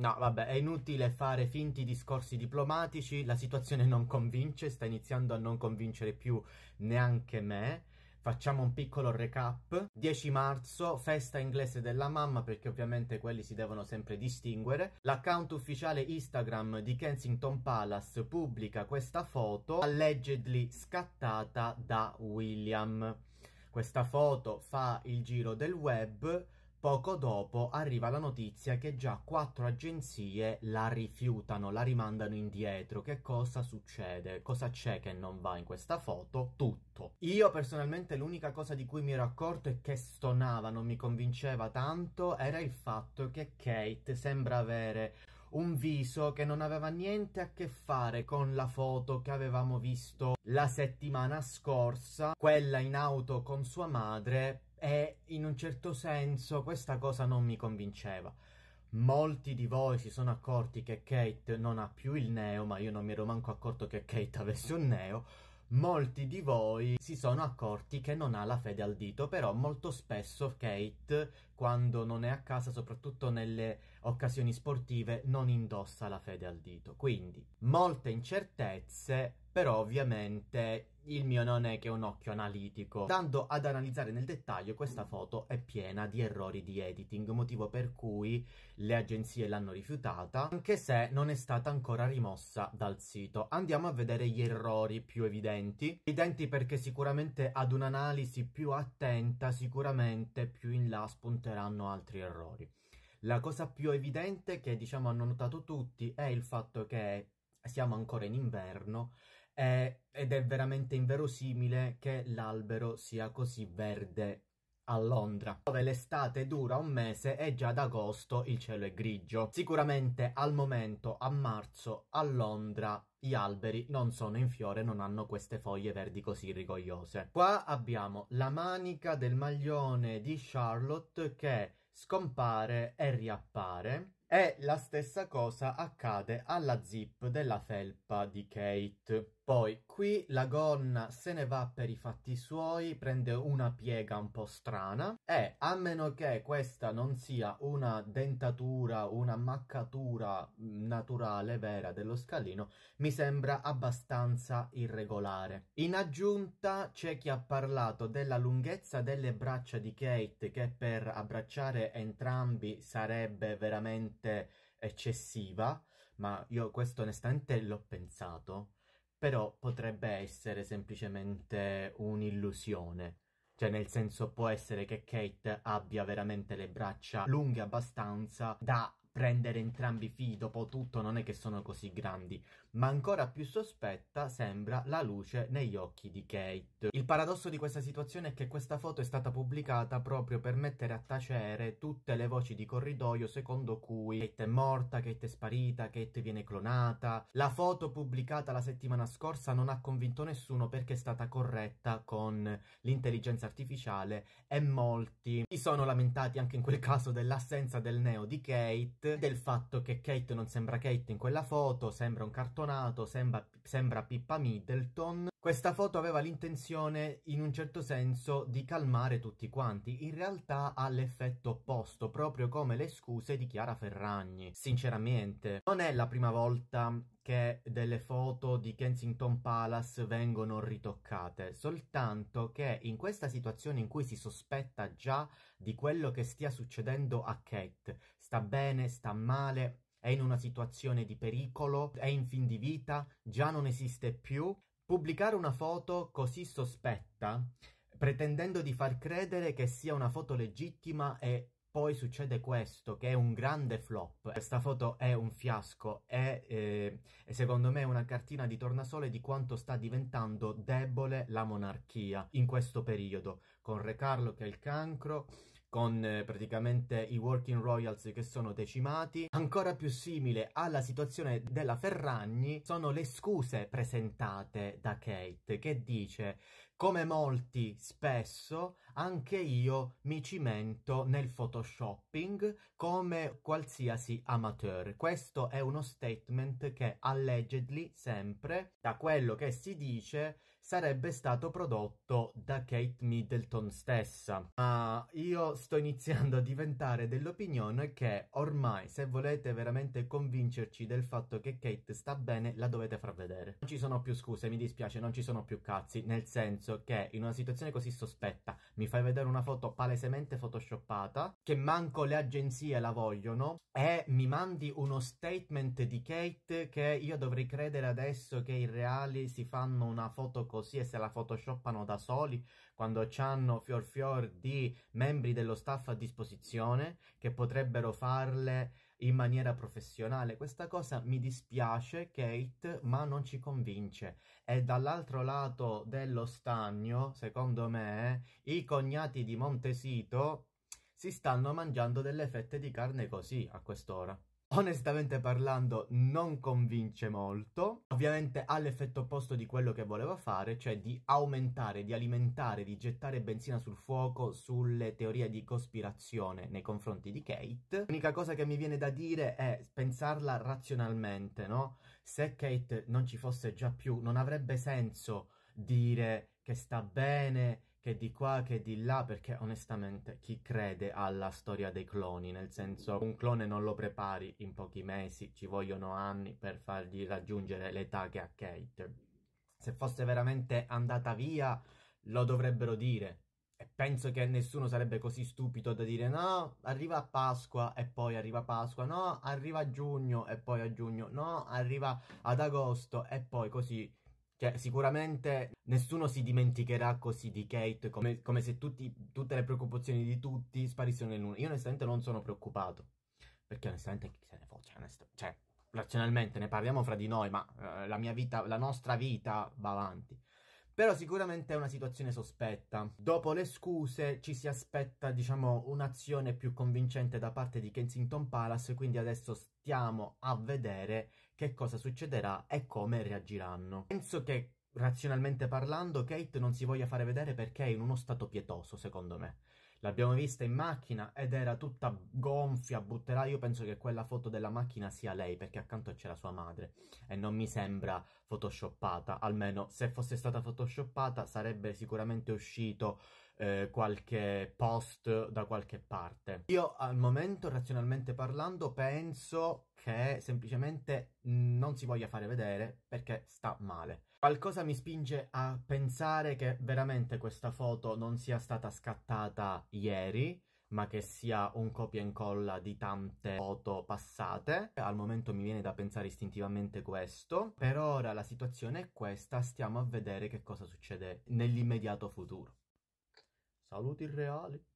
No, vabbè, è inutile fare finti discorsi diplomatici, la situazione non convince, sta iniziando a non convincere più neanche me. Facciamo un piccolo recap. 10 marzo, festa inglese della mamma perché ovviamente quelli si devono sempre distinguere. L'account ufficiale Instagram di Kensington Palace pubblica questa foto allegedly scattata da William. Questa foto fa il giro del web Poco dopo arriva la notizia che già quattro agenzie la rifiutano, la rimandano indietro. Che cosa succede? Cosa c'è che non va in questa foto? Tutto. Io personalmente l'unica cosa di cui mi ero accorto e che stonava, non mi convinceva tanto, era il fatto che Kate sembra avere un viso che non aveva niente a che fare con la foto che avevamo visto la settimana scorsa, quella in auto con sua madre e in un certo senso questa cosa non mi convinceva. Molti di voi si sono accorti che Kate non ha più il neo, ma io non mi ero manco accorto che Kate avesse un neo. Molti di voi si sono accorti che non ha la fede al dito, però molto spesso Kate, quando non è a casa, soprattutto nelle occasioni sportive, non indossa la fede al dito. Quindi, molte incertezze, però ovviamente il mio non è che un occhio analitico. Dando ad analizzare nel dettaglio, questa foto è piena di errori di editing, motivo per cui le agenzie l'hanno rifiutata, anche se non è stata ancora rimossa dal sito. Andiamo a vedere gli errori più evidenti. Evidenti perché sicuramente ad un'analisi più attenta, sicuramente più in là spunteranno altri errori. La cosa più evidente che diciamo hanno notato tutti è il fatto che siamo ancora in inverno è, ed è veramente inverosimile che l'albero sia così verde a Londra, dove l'estate dura un mese e già ad agosto il cielo è grigio. Sicuramente al momento, a marzo, a Londra gli alberi non sono in fiore, non hanno queste foglie verdi così rigogliose. Qua abbiamo la manica del maglione di Charlotte che scompare e riappare e la stessa cosa accade alla zip della felpa di Kate. Poi qui la gonna se ne va per i fatti suoi, prende una piega un po' strana e a meno che questa non sia una dentatura, una maccatura naturale vera dello scalino, mi sembra abbastanza irregolare. In aggiunta c'è chi ha parlato della lunghezza delle braccia di Kate che per abbracciare entrambi sarebbe veramente veramente eccessiva, ma io questo onestamente l'ho pensato, però potrebbe essere semplicemente un'illusione. Cioè, nel senso, può essere che Kate abbia veramente le braccia lunghe abbastanza da prendere entrambi i figli, dopo tutto non è che sono così grandi, ma ancora più sospetta sembra la luce negli occhi di Kate. Il paradosso di questa situazione è che questa foto è stata pubblicata proprio per mettere a tacere tutte le voci di corridoio secondo cui Kate è morta, Kate è sparita, Kate viene clonata. La foto pubblicata la settimana scorsa non ha convinto nessuno perché è stata corretta con l'intelligenza artificiale e molti si sono lamentati anche in quel caso dell'assenza del neo di Kate Kate, del fatto che Kate non sembra Kate in quella foto, sembra un cartonato, sembra, sembra Pippa Middleton. Questa foto aveva l'intenzione, in un certo senso, di calmare tutti quanti. In realtà ha l'effetto opposto, proprio come le scuse di Chiara Ferragni. Sinceramente, non è la prima volta che delle foto di Kensington Palace vengono ritoccate, soltanto che in questa situazione in cui si sospetta già di quello che stia succedendo a Kate sta bene, sta male, è in una situazione di pericolo, è in fin di vita, già non esiste più. Pubblicare una foto così sospetta, pretendendo di far credere che sia una foto legittima e poi succede questo, che è un grande flop. Questa foto è un fiasco, è, eh, secondo me una cartina di tornasole di quanto sta diventando debole la monarchia in questo periodo, con Re Carlo che è il cancro, con eh, praticamente i working royals che sono decimati. Ancora più simile alla situazione della Ferragni sono le scuse presentate da Kate che dice come molti spesso anche io mi cimento nel photoshopping come qualsiasi amateur. Questo è uno statement che allegedly sempre da quello che si dice sarebbe stato prodotto da Kate Middleton stessa. Ma io sto iniziando a diventare dell'opinione che ormai se volete veramente convincerci del fatto che Kate sta bene la dovete far vedere. Non ci sono più scuse, mi dispiace, non ci sono più cazzi, nel senso che in una situazione così sospetta mi fai vedere una foto palesemente photoshoppata, che manco le agenzie la vogliono, e mi mandi uno statement di Kate che io dovrei credere adesso che i reali si fanno una foto così così e se la photoshoppano da soli quando hanno fior fior di membri dello staff a disposizione che potrebbero farle in maniera professionale. Questa cosa mi dispiace, Kate, ma non ci convince. E dall'altro lato dello stagno, secondo me, i cognati di Montesito si stanno mangiando delle fette di carne così a quest'ora onestamente parlando non convince molto. Ovviamente ha l'effetto opposto di quello che voleva fare, cioè di aumentare, di alimentare, di gettare benzina sul fuoco sulle teorie di cospirazione nei confronti di Kate. L'unica cosa che mi viene da dire è pensarla razionalmente, no? Se Kate non ci fosse già più, non avrebbe senso dire che sta bene che di qua che di là perché onestamente chi crede alla storia dei cloni nel senso un clone non lo prepari in pochi mesi ci vogliono anni per fargli raggiungere l'età che ha Kate se fosse veramente andata via lo dovrebbero dire e penso che nessuno sarebbe così stupido da dire no arriva a Pasqua e poi arriva a Pasqua no arriva a giugno e poi a giugno no arriva ad agosto e poi così cioè, sicuramente nessuno si dimenticherà così di Kate, come, come se tutti, tutte le preoccupazioni di tutti sparissero nel nulla. Io onestamente non sono preoccupato, perché onestamente chi se ne fosse, cioè, onestamente, cioè, razionalmente ne parliamo fra di noi, ma uh, la mia vita, la nostra vita va avanti. Però sicuramente è una situazione sospetta. Dopo le scuse ci si aspetta, diciamo, un'azione più convincente da parte di Kensington Palace, quindi adesso stiamo a vedere che cosa succederà e come reagiranno. Penso che razionalmente parlando, Kate non si voglia fare vedere perché è in uno stato pietoso, secondo me. L'abbiamo vista in macchina ed era tutta gonfia, butterà. Io penso che quella foto della macchina sia lei perché accanto c'era sua madre e non mi sembra photoshoppata. Almeno se fosse stata photoshoppata sarebbe sicuramente uscito eh, qualche post da qualche parte. Io al momento, razionalmente parlando, penso che semplicemente mm, non si voglia fare vedere perché sta male. Qualcosa mi spinge a pensare che veramente questa foto non sia stata scattata ieri, ma che sia un copia e incolla di tante foto passate. Al momento mi viene da pensare istintivamente questo. Per ora la situazione è questa, stiamo a vedere che cosa succede nell'immediato futuro. Saluti reali!